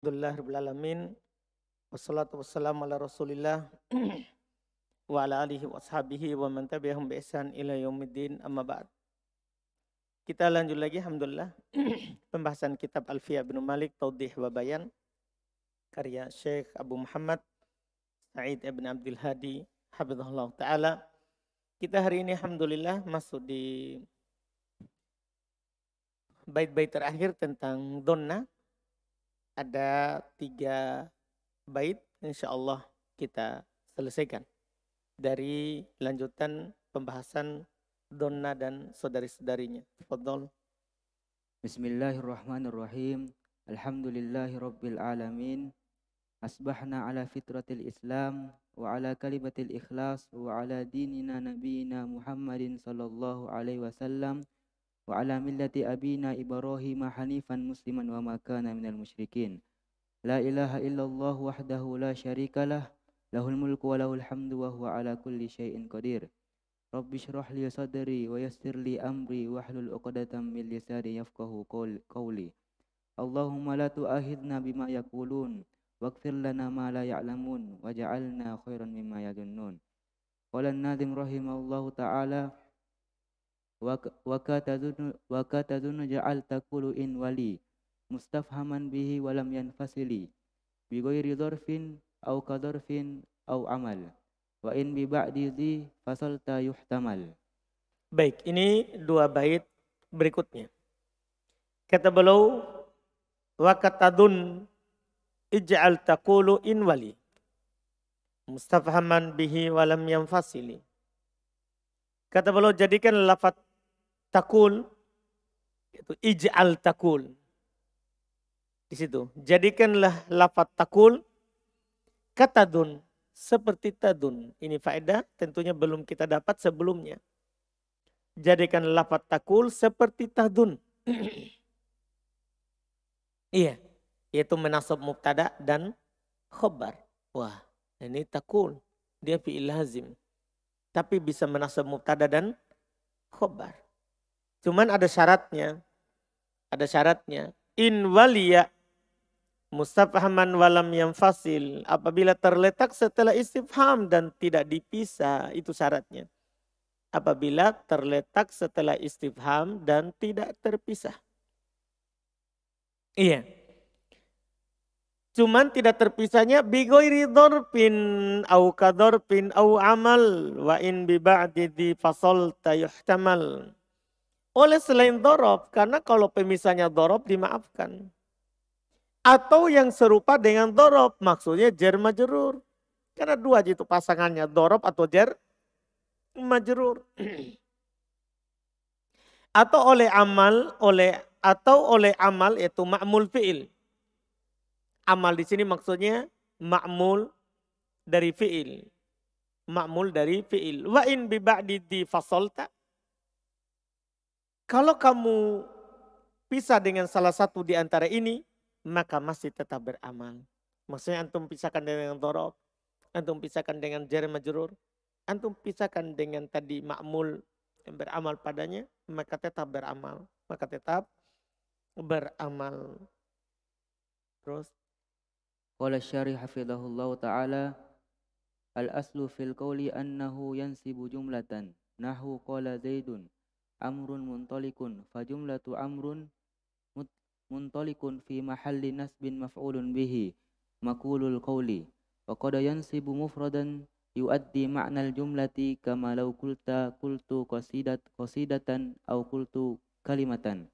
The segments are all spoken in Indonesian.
Alamin Wassalatu wassalamu ala rasulillah wa ala alihi wa sahabihi wa man tabi'ahum ila yawmiddin amma ba'd. Kita lanjut lagi Alhamdulillah pembahasan kitab Alfiyah bin Malik Taudih wa Bayan karya Syekh Abu Muhammad Sa'id ibn Abdul Hadi Habibullah Ta'ala. Kita hari ini Alhamdulillah masuk di bait-bait terakhir tentang donna ada tiga bait insya Allah kita selesaikan dari lanjutan pembahasan donna dan saudari-saudarinya. Fadol. Bismillahirrahmanirrahim. Alhamdulillahi Alamin. Asbahna ala fitratil Islam wa ala kalimatil ikhlas wa ala dinina nabiyina Muhammadin sallallahu alaihi wasallam. وعلى ملة أبينا إبراهيم حنيفا مسلما وما كان من المشركين لا إله إلا الله وحده لا شريك له له الملك وله الحمد وهو على كل شيء قدير رب اشرح لي صدري ويسر لي أمري واحلل عقدة من لساني يفقه قولي اللهم لا تؤاخذنا بما يقولون واغفر لنا ما لا يعلمون وجعلنا خيرا مما يظنون قال الناظم رحمه الله تعالى wa ka ja'al taqulu in wali mustafhaman bihi walam yanfasili bi ghairi dharfin aw kadharfin amal wa in bi ba'di dhi fasalta yuhtamal baik ini dua bait berikutnya kata beliau wa katadun ij'al taqulu in wali mustafhaman bihi walam yanfasili kata beliau jadikan lafadz takul itu ij'al takul di situ jadikanlah lafat takul kata dun seperti tadun ini faedah tentunya belum kita dapat sebelumnya jadikan lafat takul seperti tadun iya yaitu menasab mubtada dan khobar wah ini takul dia fi'il lazim tapi bisa menasab mubtada dan khobar Cuman ada syaratnya. Ada syaratnya. In waliya mustafhaman walam yang fasil. Apabila terletak setelah istifham dan tidak dipisah. Itu syaratnya. Apabila terletak setelah istifham dan tidak terpisah. Iya. Cuman tidak terpisahnya bigoiri dorpin au kadorpin au amal wa in biba'di di fasol tayuhtamal oleh selain dorob, karena kalau pemisahnya dorob dimaafkan. Atau yang serupa dengan dorob, maksudnya jer majerur Karena dua itu pasangannya, dorob atau jer majerur atau oleh amal, oleh atau oleh amal yaitu ma'mul fi'il. Amal di sini maksudnya ma'mul dari fi'il. Ma'mul dari fi'il. Wa in bi di fasolta kalau kamu pisah dengan salah satu di antara ini, maka masih tetap beramal. Maksudnya antum pisahkan dengan dorob, antum pisahkan dengan jari majrur, antum pisahkan dengan tadi makmul yang beramal padanya, maka tetap beramal. Maka tetap beramal. Terus. Qala syarih hafidhahullah ta'ala Al-aslu fil qawli annahu yansibu jumlatan. Nahu qala zaidun amrun muntolikun fajumlatu amrun muntolikun fi mahalli nasbin maf'ulun bihi makulul qawli wa qad yansibu mufradan yuaddi ma'nal jumlati kama law kulta kultu qasidat qasidatan aw kultu kalimatan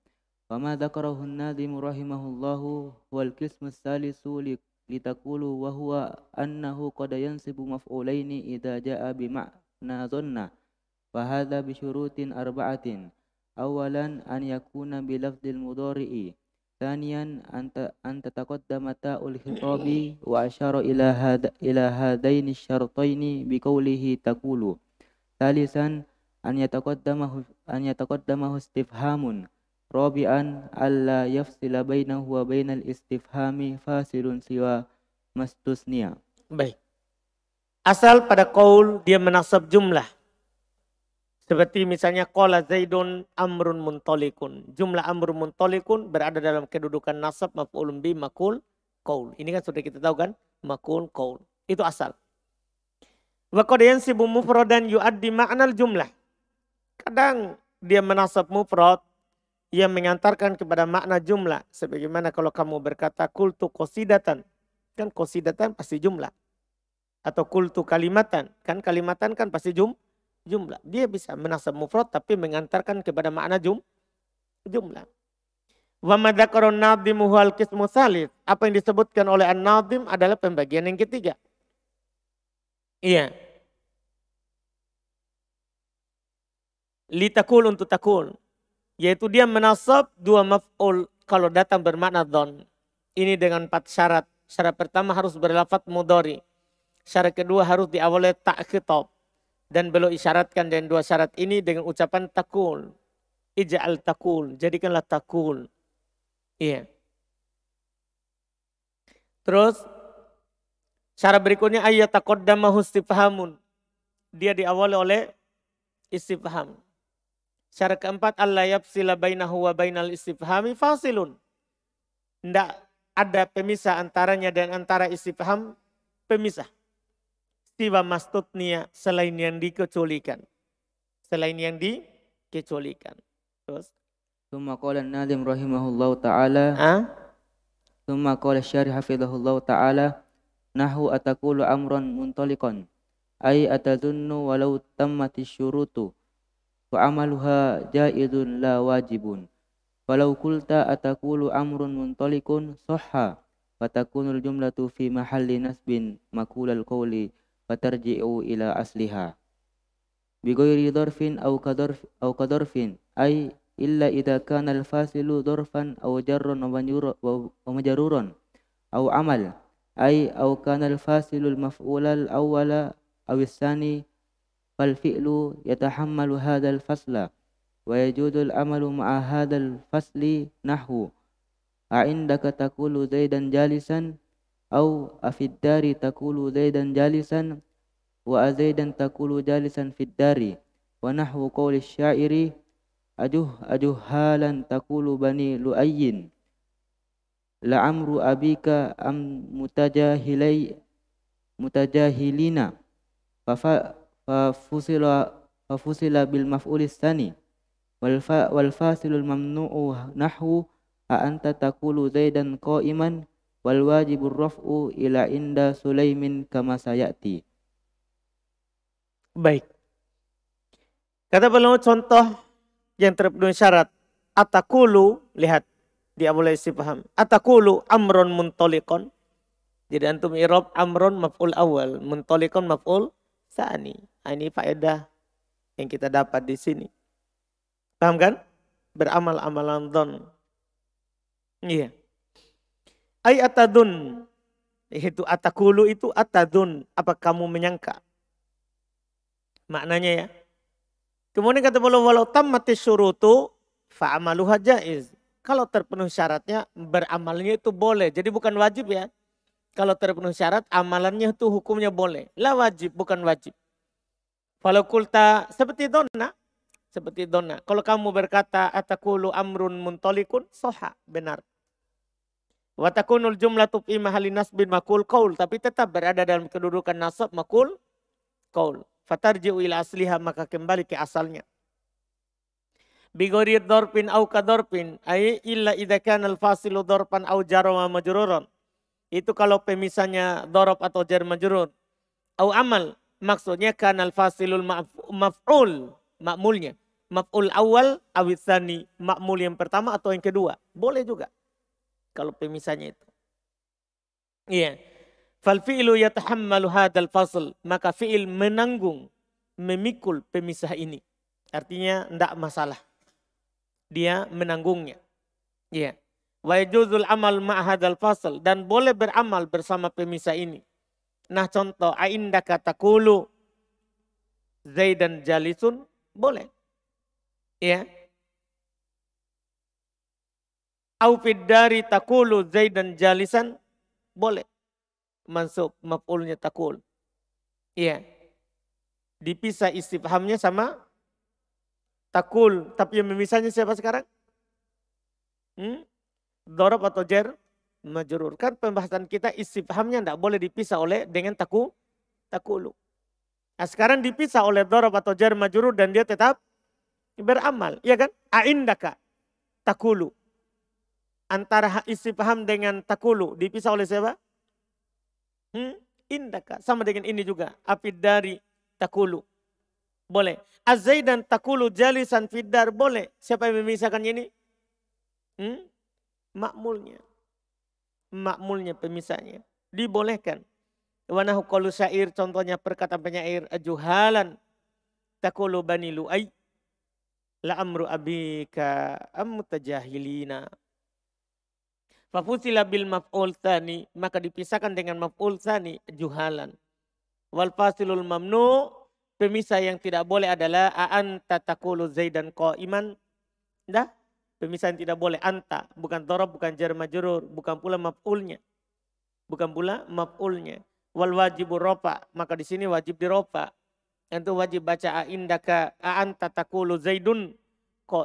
wa ma dzakarahu an nadhim rahimahullahu wal qismu salisu li litakulu wa huwa annahu qad yansibu maf'ulaini idza jaa bi ma'na dhanna Fahadha bisyurutin arba'atin. Awalan an yakuna bilafdil mudari'i. Thaniyan an tataqaddama ta'ul khitabi wa asyara ila hada ila hadaini syartaini biqaulihi taqulu. Thalisan an yataqaddama an yataqaddama istifhamun. Rabi'an alla yafsila bainahu wa bainal istifhami fasilun siwa mastusnia. Baik. Asal pada qaul dia menasab jumlah seperti misalnya kola zaidun amrun muntolikun. Jumlah amrun muntolikun berada dalam kedudukan nasab maf'ulun bi makul kaul. Ini kan sudah kita tahu kan? Makul kaul. Itu asal. Wa qad yansibu mufradan yu'addi ma'nal jumlah. Kadang dia menasab mufrod yang mengantarkan kepada makna jumlah. Sebagaimana kalau kamu berkata kultu kosidatan. Kan kosidatan pasti jumlah. Atau kultu kalimatan. Kan kalimatan kan pasti jumlah jumlah. Dia bisa menasab mufrad tapi mengantarkan kepada makna jum, jumlah. Wa madzakaron nadimu hal qismu Apa yang disebutkan oleh an nadhim adalah pembagian yang ketiga. Iya. Litakul untuk takul. Yaitu dia menasab dua maf'ul kalau datang bermakna don. Ini dengan empat syarat. Syarat pertama harus berlafat mudori. Syarat kedua harus diawali tak khitab. Dan beliau isyaratkan dengan dua syarat ini dengan ucapan takul. Ija'al takul. Jadikanlah takul. Iya. Terus syarat berikutnya ayat takoddamahu istifhamun. Dia diawali oleh istifham. Syarat keempat Allah yafsila bainahu wa bainal istifhami fasilun. Tidak ada pemisah antaranya dan antara istifham pemisah. Siwa mastutnia selain yang dikecualikan. Selain yang dikecualikan. Terus. Thumma qala nadim rahimahullahu ta'ala. Ah? Thumma qala syari hafidhahullahu ta'ala. Nahu atakulu amran muntalikon. Ay atadunnu walau tammati syurutu. Wa amaluha jaidun la wajibun. Walau kulta atakulu amrun muntalikun Soha. Fatakunul jumlatu fi mahalli nasbin makulal qawli. فترجع إلى أصلها بغير ظرف أو كظرف أو كظرف أي إلا إذا كان الفاصل ظرفا أو جرا ومجرورا أو عمل أي أو كان الفاصل المفعول الأول أو الثاني فالفعل يتحمل هذا الفصل ويجوز العمل مع هذا الفصل نحو أعندك تقول زيدا جالسا au afiddari takulu zaidan jalisan wa azaidan takulu jalisan fiddari wa nahwu qawli syairi ajuh ajuh halan takulu bani luayyin la amru abika am mutajahilai mutajahilina fa fusila fa fusila bil maf'ulis tani wal fa wal fasilul mamnu'u nahwu a anta takulu zaidan qa'iman wal wajibur raf'u ila inda Sulaimin kama sayati. Baik. Kata beliau contoh yang terpenuhi syarat atakulu lihat dia mulai paham atakulu amron muntolikon jadi antum irob amron maf'ul awal muntolikon maf'ul sani nah, ini faedah yang kita dapat di sini paham kan beramal amalan don iya yeah. Ay atadun. Itu atakulu itu atadun. Apa kamu menyangka? Maknanya ya. Kemudian kata beliau walau tammati syurutu fa'amaluha jaiz. Kalau terpenuh syaratnya beramalnya itu boleh. Jadi bukan wajib ya. Kalau terpenuh syarat amalannya itu hukumnya boleh. Lah wajib bukan wajib. Kalau kulta seperti dona, seperti dona. Kalau kamu berkata atakulu amrun muntolikun soha benar. Watakunul jumlah jumlatu fi mahalli nasbin makul kaul tapi tetap berada dalam kedudukan nasab makul kaul. Fatarji'u ila asliha maka kembali ke asalnya. Bigorid dorpin au kadorpin ay illa idakan al-fasilu dorpan au jarwa majruron. Itu kalau pemisahnya dorop atau jar majrur. Au amal maksudnya kan al-fasilul maf'ul makmulnya. Maf'ul awal awitsani makmul yang pertama atau yang kedua. Boleh juga kalau pemisahnya itu. Iya. Fal fi'lu yatahammalu hadal fasl. Maka fi'il menanggung, memikul pemisah ini. Artinya tidak masalah. Dia menanggungnya. Iya. Wa yajuzul amal ma'hadal fasl. Dan boleh beramal bersama pemisah ini. Nah contoh, ainda kata kulu Zaidan jalisun, boleh. Ya, Aufid dari takulu dan jalisan boleh. masuk maf'ulnya takul. Iya. Dipisah istifhamnya sama takul. Tapi yang memisahnya siapa sekarang? Hmm? Dorob atau jer? Majurur. Kan pembahasan kita istifhamnya tidak boleh dipisah oleh dengan taku, takulu. Nah, sekarang dipisah oleh dorob atau jer majurur dan dia tetap beramal. Iya kan? Aindaka takulu antara istifham dengan takulu dipisah oleh siapa? Hmm? Indaka. Sama dengan ini juga. Afid dari takulu. Boleh. Azai dan takulu jalisan fidar. Boleh. Siapa yang memisahkan ini? Hmm? Makmulnya. Makmulnya pemisahnya. Dibolehkan. Wanahu kalu syair. Contohnya perkataan penyair. Ajuhalan. Takulu bani lu'ai La amru abika amutajahilina. Fafusila bil maf'ul tani maka dipisahkan dengan maf'ul tani juhalan. Wal fasilul mamnu, pemisah yang tidak boleh adalah aan tatakulu zaidan iman. Dah, pemisah yang tidak boleh anta, bukan dorob, bukan jerma jurur, bukan pula maf'ulnya. Bukan pula maf'ulnya. Wal wajibu ropa, maka di sini wajib diropa. Itu wajib baca aindaka aan tatakulu zaidun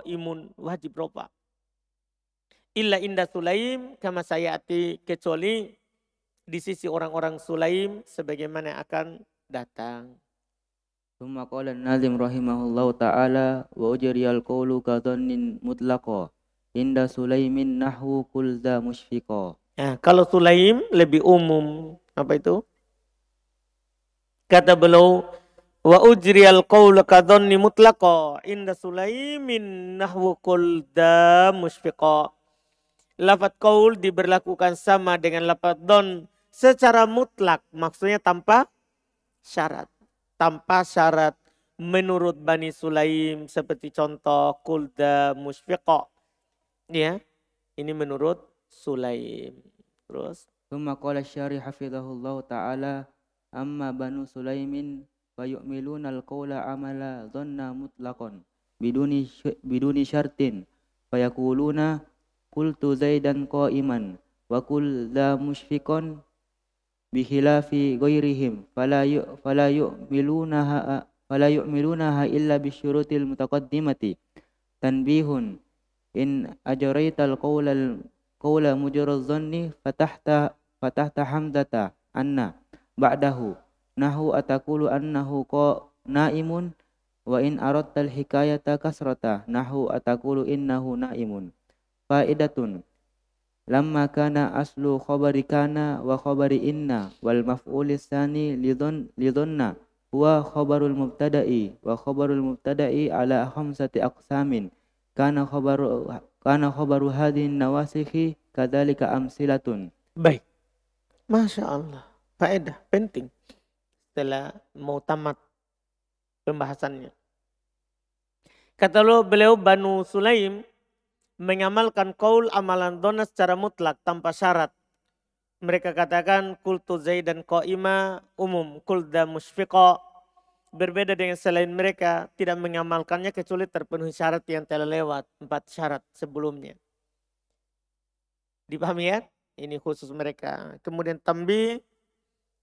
imun wajib ropa illa inda Sulaim kama ati kecuali di sisi orang-orang Sulaim sebagaimana akan datang. Thumma qala nazim rahimahullahu taala wa ujri al qawlu kadhannin mutlaqa inda Sulaimin nahwu kulda musyfiqa. Nah, ya, kalau Sulaim lebih umum apa itu? Kata beliau wa ujri al qawlu kadhanni mutlaqa inda Sulaimin nahwu kulda musyfiqa lafat kaul diberlakukan sama dengan lafat don secara mutlak. Maksudnya tanpa syarat. Tanpa syarat menurut Bani Sulaim seperti contoh kulda musfiqo. Ya, ini menurut Sulaim. Terus. Suma qala syari hafidhahullah ta'ala amma banu sulaimin fayu'miluna al-qawla amala dhanna mutlaqan biduni biduni syartin fayakuluna Kultu Zaidan iman, wa kulla musyfikon goirihim, falayu fala miluna ha yu'milunaha miluna ha illa bisyurutil mutaqaddimati tanbihun in ajaraital qawlal qawla mujarrad dhanni fatahta fatahta hamdata anna ba'dahu nahu atakulu annahu qa naimun wa in al hikayata kasrata nahu atakulu innahu naimun faidatun lamma kana aslu khabari kana wa khabari inna wal maf'ul tsani lidun lidunna huwa khabarul mubtada'i wa khabarul mubtada'i ala khamsati aqsamin kana khabaru kana khabaru hadhihi nawasikhi kadzalika amsilatun baik Masya Allah faedah penting setelah mau tamat pembahasannya kata lo beliau Banu Sulaim mengamalkan kaul amalan dona secara mutlak tanpa syarat. Mereka katakan kultu zaid dan koima umum kulda musfiko berbeda dengan selain mereka tidak mengamalkannya kecuali terpenuhi syarat yang telah lewat empat syarat sebelumnya. Dipahami ya? Ini khusus mereka. Kemudian tambi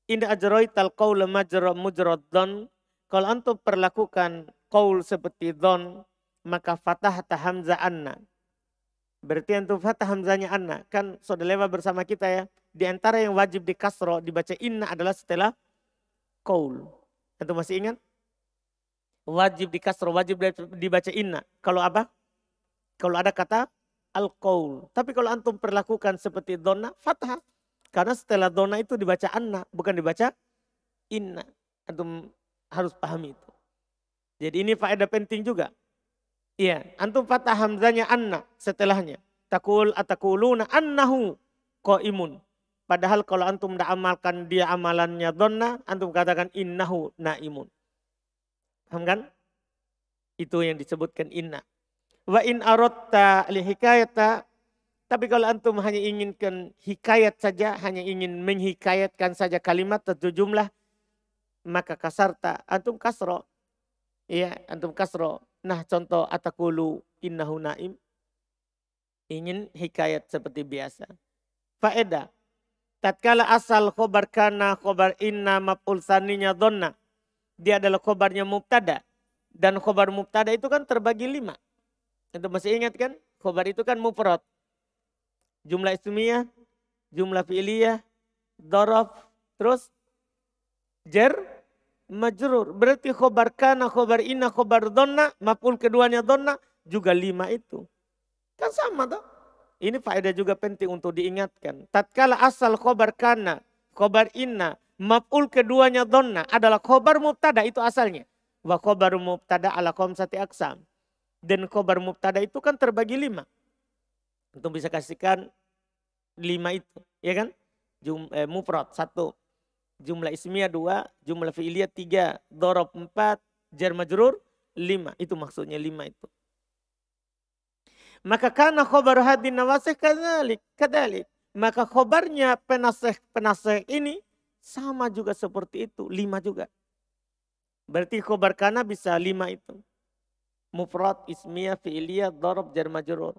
inda ajroi tal kaul majro mujrod don. Kalau antum perlakukan kaul seperti don maka fatah tahamza anna. Berarti antum fathah hamzanya anna. Kan saudara bersama kita ya. Di antara yang wajib di kasro dibaca inna adalah setelah kaul. Antum masih ingat? Wajib di kasro, wajib dibaca inna. Kalau apa? Kalau ada kata al kaul Tapi kalau antum perlakukan seperti dona, fathah. Karena setelah dona itu dibaca anna, bukan dibaca inna. Antum harus pahami itu. Jadi ini faedah penting juga. Iya, antum patah hamzanya anna setelahnya. Takul atakuluna annahu imun. Padahal kalau antum tidak amalkan dia amalannya donna, antum katakan innahu naimun. Paham kan? Itu yang disebutkan inna. Wa in arotta ta, Tapi kalau antum hanya inginkan hikayat saja, hanya ingin menghikayatkan saja kalimat atau jumlah, maka kasarta. Antum kasro. Iya, antum kasro. Nah contoh atakulu innahu naim. Ingin hikayat seperti biasa. Faedah. Tatkala asal khobar kana khobar inna maf'ul saninya donna. Dia adalah khobarnya mubtada. Dan khobar mubtada itu kan terbagi lima. Itu masih ingat kan? Khobar itu kan mufrad. Jumlah ismiyah, jumlah fi'liyah, dorof, terus jer, majrur. Berarti khobar kana, khobar ina, khobar donna, maf'ul keduanya donna, juga lima itu. Kan sama toh. Ini faedah juga penting untuk diingatkan. Tatkala asal khobar kana, khobar inna, maf'ul keduanya donna adalah khobar mubtada itu asalnya. Wa khobar mubtada ala sati aksam. Dan khobar mubtada itu kan terbagi lima. Untuk bisa kasihkan lima itu, ya kan? Jum, eh, mufrad satu, jumlah ismiyah dua, jumlah fi'liyah tiga, dorob empat, jar majrur lima. Itu maksudnya lima itu. Maka karena khobar hadin nawasih kadalik, kadalik. Maka khobarnya penasih-penasih ini sama juga seperti itu, lima juga. Berarti khobar karena bisa lima itu. Mufrad, ismiyah, fi'liyah, dorob, jar majrur.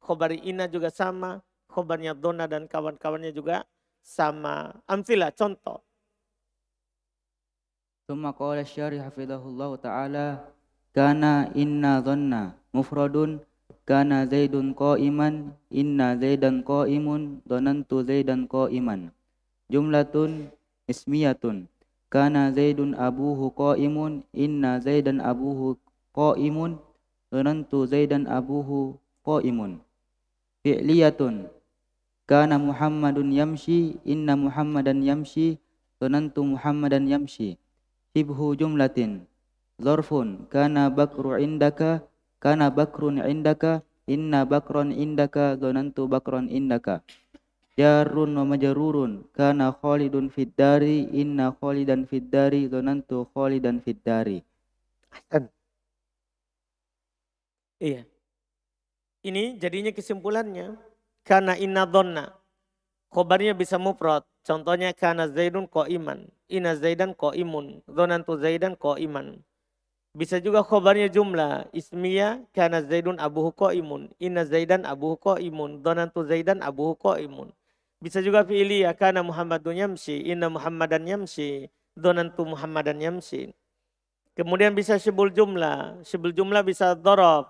Khobar ina juga sama. Khobarnya dona dan kawan-kawannya juga sama. Amfilah, contoh Thumma qala syarih hafidhahullahu ta'ala Kana inna dhanna mufradun Kana zaidun qa'iman Inna zaidan qa'imun Dhanantu zaidan qa'iman Jumlatun ismiyatun Kana zaidun abuhu qa'imun Inna zaidan abuhu qa'imun Dhanantu zaidan abuhu qa'imun Fi'liyatun Kana Muhammadun yamshi Inna Muhammadan yamshi Dhanantu Muhammadan yamshi shibhu jumlatin Zorfun kana bakru indaka kana bakrun indaka inna bakron indaka zonantu bakron indaka jarun wa majarurun kana khalidun fiddari inna khalidan fiddari zonantu khalidan fiddari Hasan iya ini jadinya kesimpulannya Kana inna donna khobarnya bisa muprot contohnya kana zaidun ko iman Ina Zaidan ko imun. Zonantu Zaidan ko iman. Bisa juga khobarnya jumlah. Ismiya kana Zaidun abuhu ko imun. Ina Zaidan abuhu ko imun. Zonantu Zaidan abuhu ko imun. Bisa juga fi'liya kana Muhammadun yamsi. Inna Muhammadan yamsi. Zonantu Muhammadan yamsi. Kemudian bisa sebul jumlah. sebul jumlah bisa dorob.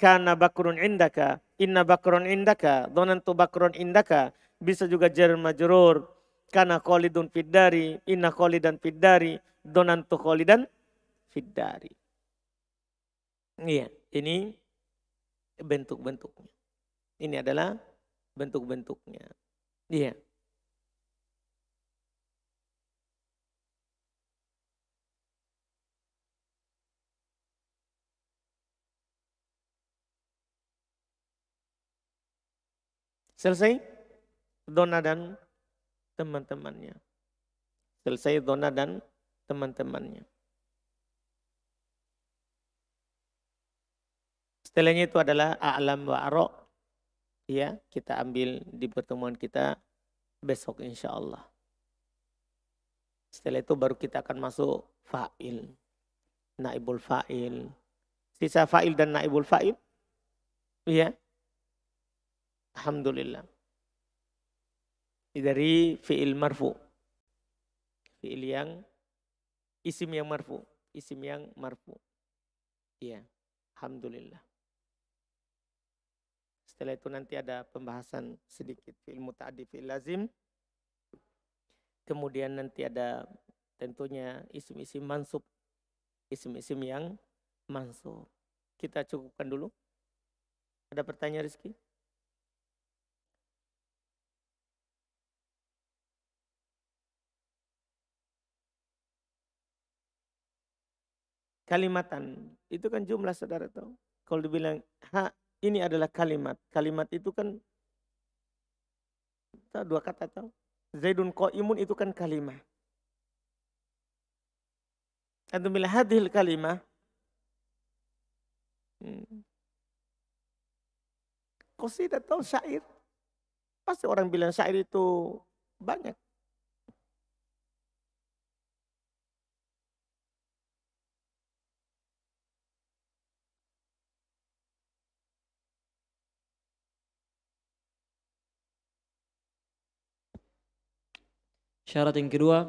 Kana bakrun indaka. Inna bakrun indaka. Zonantu bakrun indaka. Bisa juga jermajurur, majurur, karena kholidun fiddari, inna kholidan fiddari, donantu kholidan fiddari. Iya, ini bentuk-bentuknya. Ini adalah bentuk-bentuknya. Iya. Selesai? Dona dan teman-temannya. Selesai zona dan teman-temannya. Setelahnya itu adalah a'lam wa arok. Ya, kita ambil di pertemuan kita besok insya Allah. Setelah itu baru kita akan masuk fa'il. Naibul fa'il. Sisa fa'il dan naibul fa'il. Ya. Alhamdulillah dari fi'il marfu. Fi'il yang isim yang marfu, isim yang marfu. Iya, alhamdulillah. Setelah itu nanti ada pembahasan sedikit fi'il muta'addi fi'il lazim. Kemudian nanti ada tentunya isim-isim mansub, isim-isim yang mansub. Kita cukupkan dulu. Ada pertanyaan Rizky? Kalimatan. Itu kan jumlah saudara tahu. Kalau dibilang ha ini adalah kalimat. Kalimat itu kan tahu, dua kata tahu. Zaidun qaimun itu kan kalimat. Antum bila hadhil kalimah hmm. Qasidah tahu syair. Pasti orang bilang syair itu banyak. Syarat yang kedua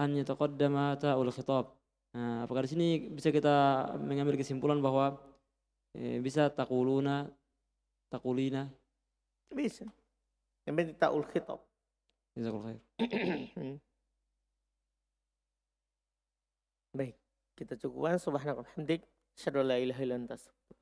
an yataqaddama ta'ul khitab. Nah, apakah di sini bisa kita mengambil kesimpulan bahwa eh, bisa takuluna takulina? Bisa. Yang penting ta'ul khitab. Bisa. khair. Baik, kita cukupkan subhanakallahumdik. Asyhadu an la ilaha illa anta